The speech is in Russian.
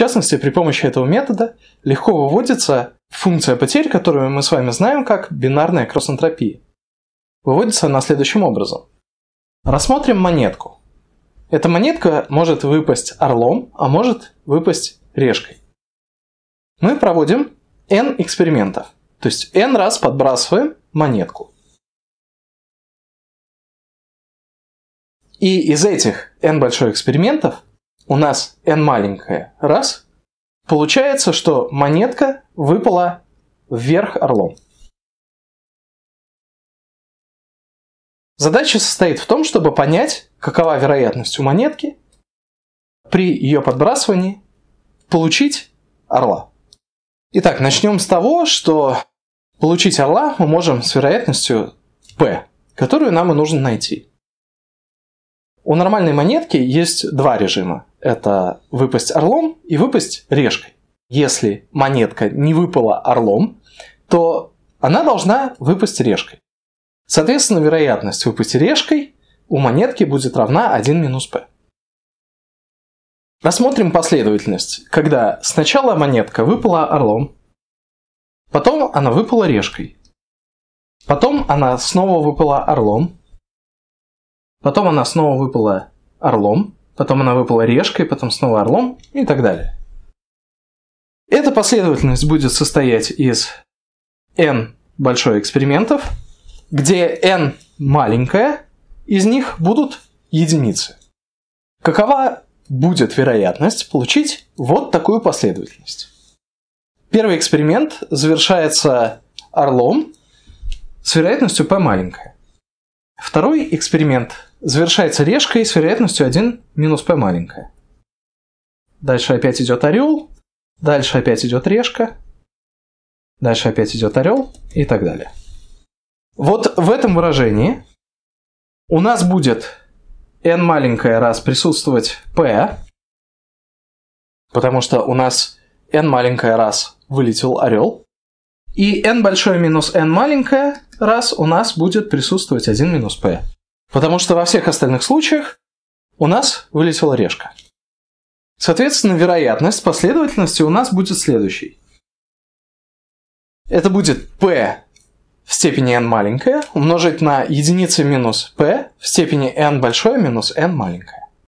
частности, при помощи этого метода легко выводится функция потерь, которую мы с вами знаем как бинарная кроссэнтропия. Выводится она следующим образом. Рассмотрим монетку. Эта монетка может выпасть орлом, а может выпасть решкой. Мы проводим n экспериментов, то есть n раз подбрасываем монетку. И из этих n больших экспериментов у нас n маленькая, раз, получается, что монетка выпала вверх орлом. Задача состоит в том, чтобы понять, какова вероятность у монетки при ее подбрасывании получить орла. Итак, начнем с того, что получить орла мы можем с вероятностью p, которую нам и нужно найти. У нормальной монетки есть два режима это выпасть орлом и выпасть решкой. Если монетка не выпала орлом, то она должна выпасть решкой. Соответственно, вероятность выпасть решкой у монетки будет равна 1 минус p. Рассмотрим последовательность, когда сначала монетка выпала орлом, потом она выпала решкой, потом она снова выпала орлом, потом она снова выпала орлом, потом она выпала решкой, потом снова орлом и так далее. Эта последовательность будет состоять из n большой экспериментов, где n маленькая, из них будут единицы. Какова будет вероятность получить вот такую последовательность? Первый эксперимент завершается орлом с вероятностью p маленькая. Второй эксперимент завершается решкой с вероятностью 1 минус p маленькая. Дальше опять идет орел, дальше опять идет решка, дальше опять идет орел и так далее. Вот в этом выражении у нас будет n маленькая раз присутствовать p, потому что у нас n маленькая раз вылетел орел, и n большое минус n маленькая раз у нас будет присутствовать 1 минус p. Потому что во всех остальных случаях у нас вылетела решка. Соответственно, вероятность последовательности у нас будет следующей. Это будет p в степени n маленькая умножить на единицы минус p в степени n большое минус n маленькая.